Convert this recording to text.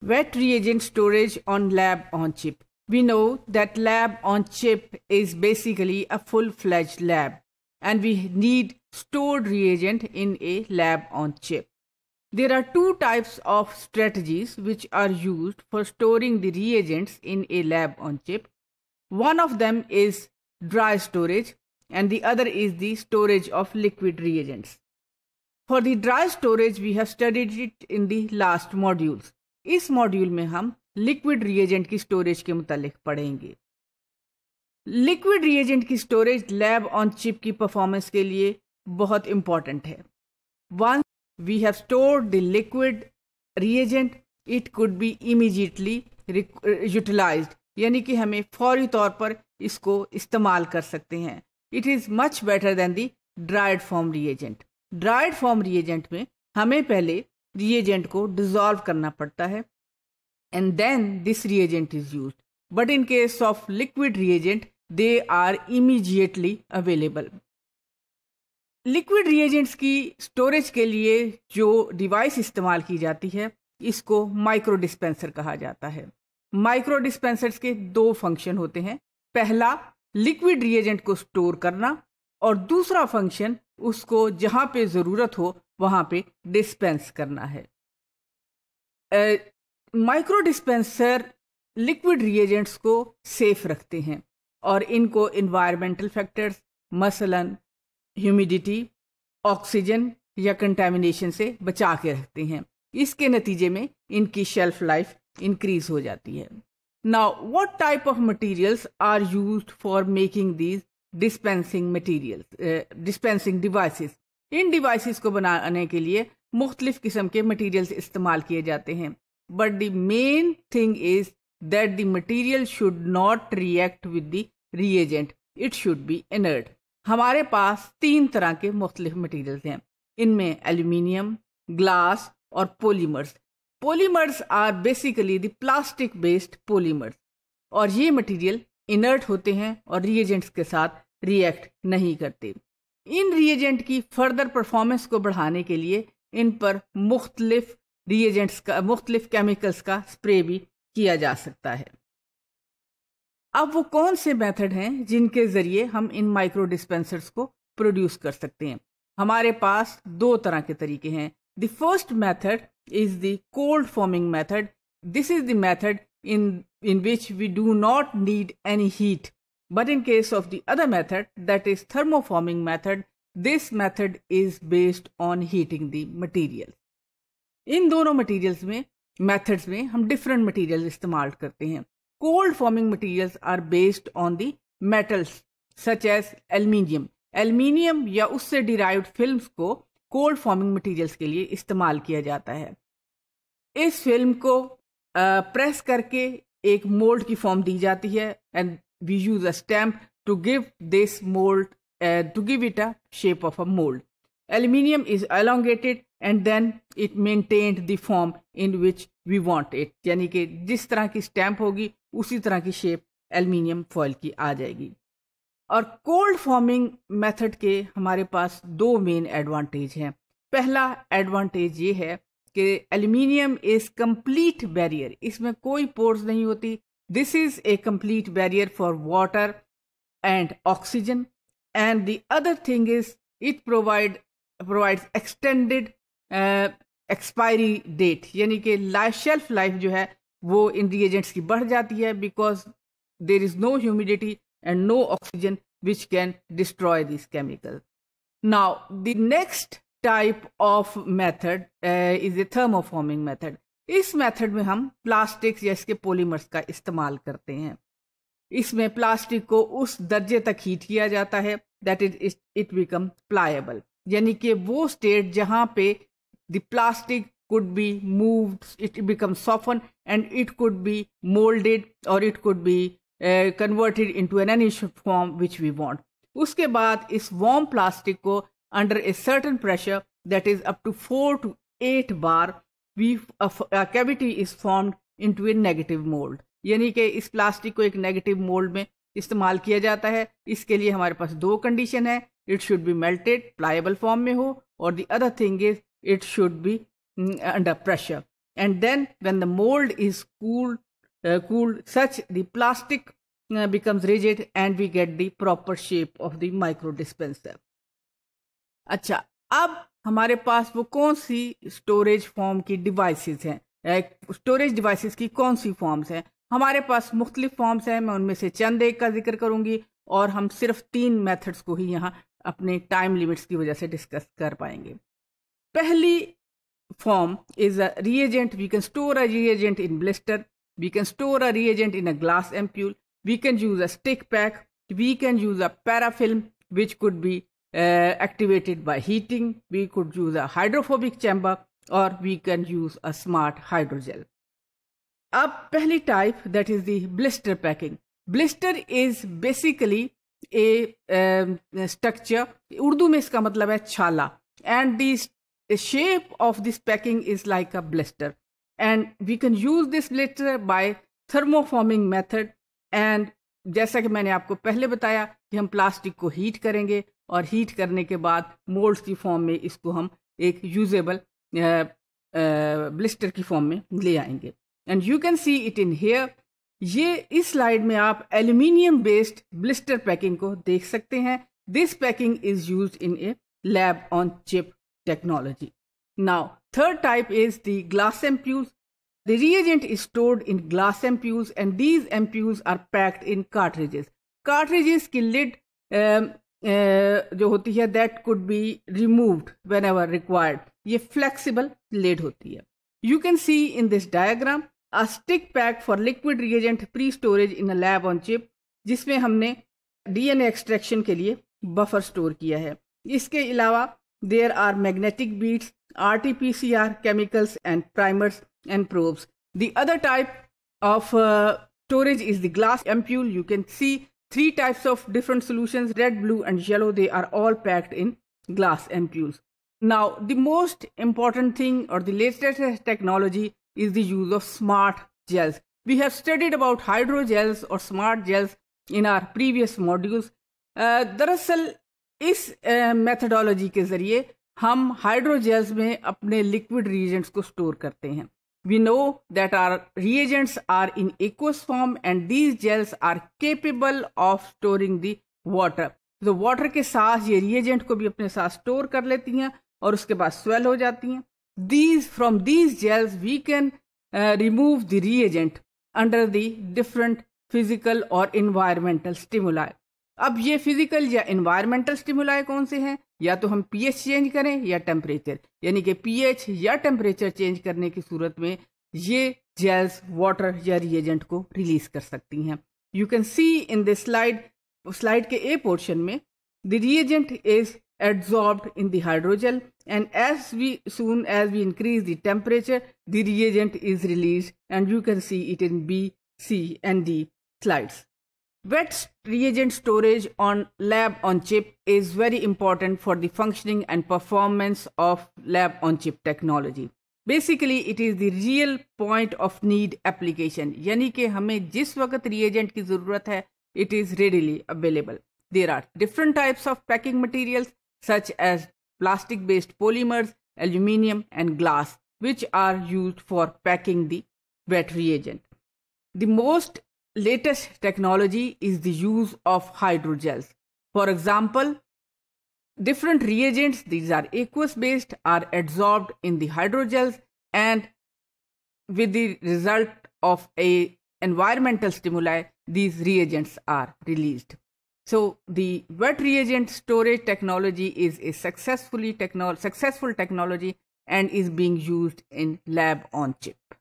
Wet reagent storage on lab on chip. We know that lab on chip is basically a full-fledged lab and we need stored reagent in a lab on chip. There are two types of strategies which are used for storing the reagents in a lab on chip. One of them is dry storage and the other is the storage of liquid reagents. For the dry storage, we have studied it in the last modules. इस module में हम liquid reagent की storage के मुतालिक पढ़ेंगे liquid reagent की storage lab on chip की performance के लिए बहुत इंपॉर्टेंट है one we have stored the liquid reagent it could be immediately utilize यानी कि हमें फौरी तौर पर इसको इस्तेमाल कर सकते हैं it is much better than the dried form reagent dried form reagent में हमें पहले रिएजेंट को डिजॉल्व करना पड़ता है and then this reagent is use but in case of liquid reagent they are immediately available liquid reagents की storage के लिए जो डिवाइस इस्तेमाल की जाती है इसको माइक्रो डिस्पेंसर कहा जाता है माइक्रो डिस्पेंसर के दो फंक्शन होते हैं पहला लिक्विड रिएजेंट को स्टोर करना और दूसरा फंक्शन उसको जहाँ पे ज़रूरत हो वहाँ पे डिस्पेंस करना है माइक्रो डिस्पेंसर लिक्विड रिएजेंट्स को सेफ रखते हैं और इनको इन्वायरमेंटल फैक्टर्स मसलन ह्यूमिडिटी ऑक्सीजन या कंटेमिनेशन से बचा के रखते हैं इसके नतीजे में इनकी शेल्फ लाइफ इंक्रीज हो जाती है now what type of materials are used for making these dispensing material dispensing devices इन डिवाइसेस को बनाने के लिए मुख्तलिफ किस्म के मटीरियल्स इस्तेमाल किए जाते हैं but the main thing is that the material should not react with the reagent it should be inert हमारे पास तीन तरह के मुख्तलिफ मटीरियल्स हैं इनमें एल्यूमिनियम ग्लास और polymers polymers are basically the plastic based polymers और ये मटेरियल इनर्ट होते हैं और रिएजेंट्स के साथ रिएक्ट नहीं करते इन रिएजेंट की फर्दर परफॉर्मेंस को बढ़ाने के लिए इन पर मुख्तलिफ रिएजेंट्स का मुख्तलिफ केमिकल्स का स्प्रे भी किया जा सकता है अब वो कौन से मेथड हैं जिनके ज़रिए हम इन माइक्रो डिस्पेंसर्स को प्रोड्यूस कर सकते हैं हमारे पास दो तरह के तरीके हैं the first method is the cold forming method this is the method in in which we do not need any heat But in case of the other method, that is thermoforming method, this method is based on heating the material. इन दोनों materials में methods में हम different material इस्तेमाल करते हैं cold forming materials are based on the metals such as aluminium aluminium या उससे डिराइव्ड फिल्म्स को कोल्ड फॉर्मिंग मटेरियल्स के लिए इस्तेमाल किया जाता है इस फिल्म को प्रेस करके एक मोल्ड की फॉर्म दी जाती है and we use a stamp to give this mold uh, to give it a shape of a mold aluminium is elongated and then it maintained the form in which we want it yani कि jis tarah ki stamp hogi usi tarah ki shape aluminium foil ki aa jayegi और cold forming method के हमारे पास दो main advantage हैं पहला advantage ये है कि एल्यूमिनियम इज कंप्लीट बैरियर इसमें कोई पोर्स नहीं होती This is a complete barrier for water and oxygen. And the other thing is it provide, provides extended uh, expiry date. Yani ke life, shelf life jo hai, wo in reagents ki bad jati hai because there is no humidity and no oxygen which can destroy this chemical. Now the next type of method uh, is a thermoforming method. इस method में हम plastic या इसके polymers का इस्तेमाल करते हैं इसमें प्लास्टिक को उस दर्जे तक हीट किया जाता है that is it become pliable यानी कि वो स्टेट जहां पे the plastic could be move it become soften and it could be moulded और it could be converted into an any form which we want उसके बाद इस warm plastic को under a certain pressure that is up to four to eight bar we cavity is formed into a negative mould यानी कि इस plastic को एक negative mould में इस्तेमाल किया जाता है इसके लिए हमारे पास दो कंडीशन है it should be melted pliable form में हो और the other thing is it should be under pressure and then when the mould is cooled cooled such uh, the becomes uh, and we get the proper shape of the of the अच्छा अब हमारे पास वो कौन सी storage form की devices हैं storage devices की कौन सी फॉर्म्स हैं हमारे पास मुख्तलिफ फॉर्म्स हैं मैं उनमें से चंद एक का जिक्र करूंगी और हम सिर्फ तीन मेथड्स को ही यहाँ अपने टाइम लिमिट्स की वजह से डिस्कस कर पाएंगे पहली form is a reagent we can store a reagent in blister we can store a reagent in a glass ampoule we can use a stick pack we can use a parafilm which could be Uh, activated by heating. We could use a hydrophobic chamber or we can use a smart hydrogel. Now, first type that is the blister packing. Blister is basically a um, structure. Urdu में इसका मतलब है and the shape of this packing is like a blister and we can use this blister by thermoforming method and जैसा कि मैंने आपको पहले बताया कि हम प्लास्टिक को हीट करेंगे और हीट करने के बाद मोल्ड्स की फॉर्म में इसको हम एक यूजेबल ब्लिस्टर की फॉर्म में ले आएंगे and you can see it in here ये इस स्लाइड में आप एल्यूमिनियम बेस्ड ब्लिस्टर पैकिंग को देख सकते हैं this packing is use in a lab on chip technology now third type is the glass ampoules The reagent is stored in glass ampules and these ampules are packed in cartridges. Cartridges की lid um, uh, जो होती है that could be removed whenever required. ये flexible lid होती है. You can see in this diagram a stick pack for liquid reagent pre-storage in a lab on chip जिसमें हमने DNA extraction के लिए buffer store किया है इसके अलावा there are magnetic beads, RT-PCR chemicals and primers. and probes. The other type of uh, storage is the glass ampule. You can see three types of different solutions, red, blue and yellow. They are all packed in glass ampules. Now, the most important thing or the latest technology is the use of smart gels. We have studied about hydrogels or smart gels in our previous modules. दरअसल uh, इस methodology के ज़रिए हम hydrogels में अपने liquid reagents को store करते हैं We know that our reagents are in aqueous form and these gels are capable of storing the water. तो वाटर के साथ ये रिएजेंट को भी अपने साथ स्टोर कर लेती हैं और उसके बाद स्वेल हो जाती हैं these from these gels we can remove the reagent under the different physical और इन्वायरमेंटल स्टिमुलाई अब ये फिजिकल या इन्वायरमेंटल स्टिमुलाई कौन से हैं या तो हम पीएच चेंज करें या टेम्परेचर यानी कि पीएच या टेम्परेचर चेंज करने की सूरत में ये जेल्स वाटर या रिएजेंट को रिलीज कर सकती हैं you can see in the slide slide के ए पोर्शन में the reagent is adsorb in hydrogen and as we soon as we increase the temperature the reagent is release and you can see it in B C and D slides Wet reagent storage on lab on chip is very important for the functioning and performance of lab on chip technology. Basically, it is the real point of need application. Yani ke hame jis wakat reagent ki zarurat hai, it is readily available. There are different types of packing materials such as plastic based polymers, aluminium and glass which are used for packing the wet reagent. The most latest technology is the use of hydrogels. For example, different reagents, these are aqueous based, are adsorbed in the hydrogels and with the result of a environmental stimuli, these reagents are released. So the wet reagent storage technology is a successfully successful technology and is being used in lab on chip.